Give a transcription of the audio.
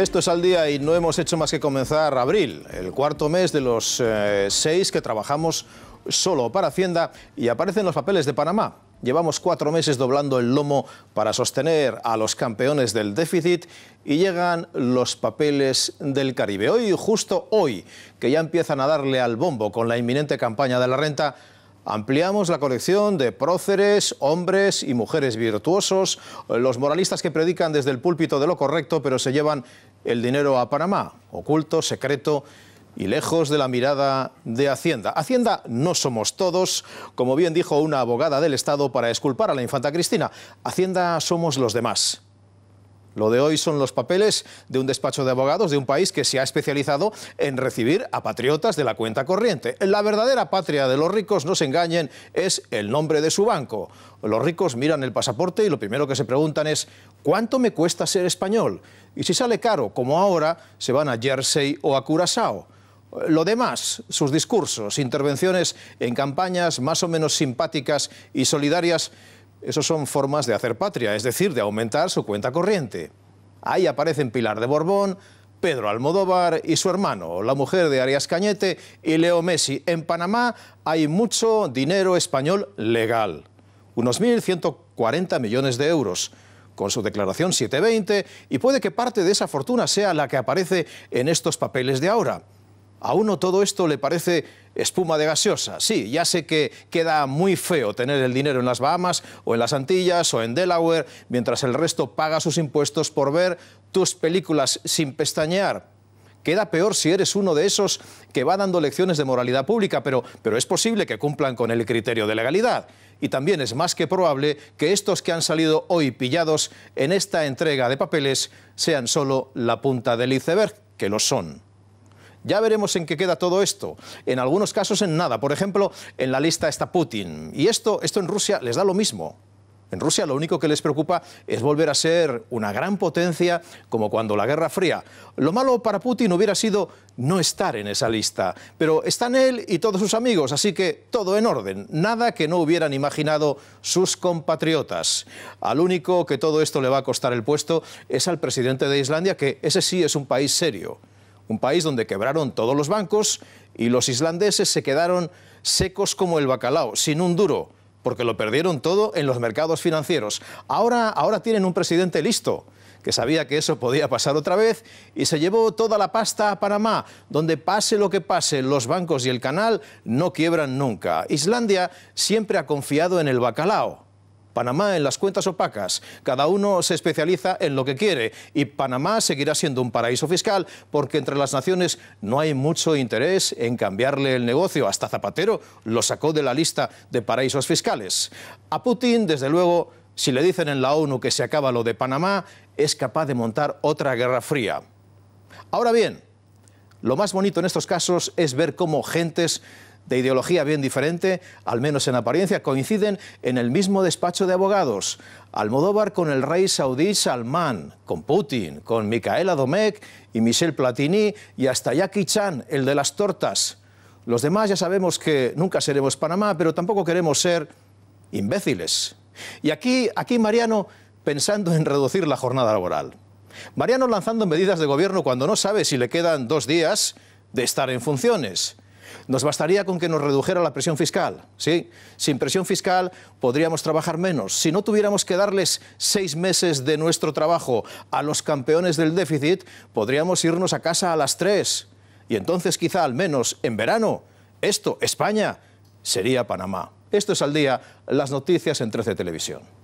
Esto es al día y no hemos hecho más que comenzar abril, el cuarto mes de los eh, seis que trabajamos solo para Hacienda y aparecen los papeles de Panamá. Llevamos cuatro meses doblando el lomo para sostener a los campeones del déficit y llegan los papeles del Caribe. Hoy, justo hoy, que ya empiezan a darle al bombo con la inminente campaña de la renta, Ampliamos la colección de próceres, hombres y mujeres virtuosos, los moralistas que predican desde el púlpito de lo correcto, pero se llevan el dinero a Panamá, oculto, secreto y lejos de la mirada de Hacienda. Hacienda no somos todos, como bien dijo una abogada del Estado para esculpar a la infanta Cristina. Hacienda somos los demás. Lo de hoy son los papeles de un despacho de abogados de un país que se ha especializado en recibir a patriotas de la cuenta corriente. La verdadera patria de los ricos, no se engañen, es el nombre de su banco. Los ricos miran el pasaporte y lo primero que se preguntan es ¿cuánto me cuesta ser español? Y si sale caro, como ahora, se van a Jersey o a Curazao. Lo demás, sus discursos, intervenciones en campañas más o menos simpáticas y solidarias, esas son formas de hacer patria, es decir, de aumentar su cuenta corriente. Ahí aparecen Pilar de Borbón, Pedro Almodóvar y su hermano, la mujer de Arias Cañete y Leo Messi. En Panamá hay mucho dinero español legal, unos 1.140 millones de euros, con su declaración 720, y puede que parte de esa fortuna sea la que aparece en estos papeles de ahora. A uno todo esto le parece espuma de gaseosa. Sí, ya sé que queda muy feo tener el dinero en las Bahamas o en las Antillas o en Delaware, mientras el resto paga sus impuestos por ver tus películas sin pestañear. Queda peor si eres uno de esos que va dando lecciones de moralidad pública, pero, pero es posible que cumplan con el criterio de legalidad. Y también es más que probable que estos que han salido hoy pillados en esta entrega de papeles sean solo la punta del iceberg, que lo son. Ya veremos en qué queda todo esto. En algunos casos en nada. Por ejemplo, en la lista está Putin. Y esto, esto en Rusia les da lo mismo. En Rusia lo único que les preocupa es volver a ser una gran potencia como cuando la Guerra Fría. Lo malo para Putin hubiera sido no estar en esa lista, pero están él y todos sus amigos, así que todo en orden, nada que no hubieran imaginado sus compatriotas. Al único que todo esto le va a costar el puesto es al presidente de Islandia, que ese sí es un país serio un país donde quebraron todos los bancos y los islandeses se quedaron secos como el bacalao, sin un duro, porque lo perdieron todo en los mercados financieros. Ahora, ahora tienen un presidente listo que sabía que eso podía pasar otra vez y se llevó toda la pasta a Panamá, donde pase lo que pase, los bancos y el canal no quiebran nunca. Islandia siempre ha confiado en el bacalao. Panamá en las cuentas opacas. Cada uno se especializa en lo que quiere y Panamá seguirá siendo un paraíso fiscal porque entre las naciones no hay mucho interés en cambiarle el negocio. Hasta Zapatero lo sacó de la lista de paraísos fiscales. A Putin, desde luego, si le dicen en la ONU que se acaba lo de Panamá, es capaz de montar otra guerra fría. Ahora bien, lo más bonito en estos casos es ver cómo gentes de ideología bien diferente, al menos en apariencia, coinciden en el mismo despacho de abogados. Almodóvar con el rey saudí Salman, con Putin, con Micaela Domecq y Michel Platini y hasta Jackie Chan, el de las tortas. Los demás ya sabemos que nunca seremos Panamá, pero tampoco queremos ser imbéciles. Y aquí, aquí Mariano pensando en reducir la jornada laboral. Mariano lanzando medidas de gobierno cuando no sabe si le quedan dos días de estar en funciones. Nos bastaría con que nos redujera la presión fiscal, ¿sí? Sin presión fiscal podríamos trabajar menos. Si no tuviéramos que darles seis meses de nuestro trabajo a los campeones del déficit, podríamos irnos a casa a las tres. Y entonces quizá al menos en verano, esto, España, sería Panamá. Esto es al día las noticias en 13 Televisión.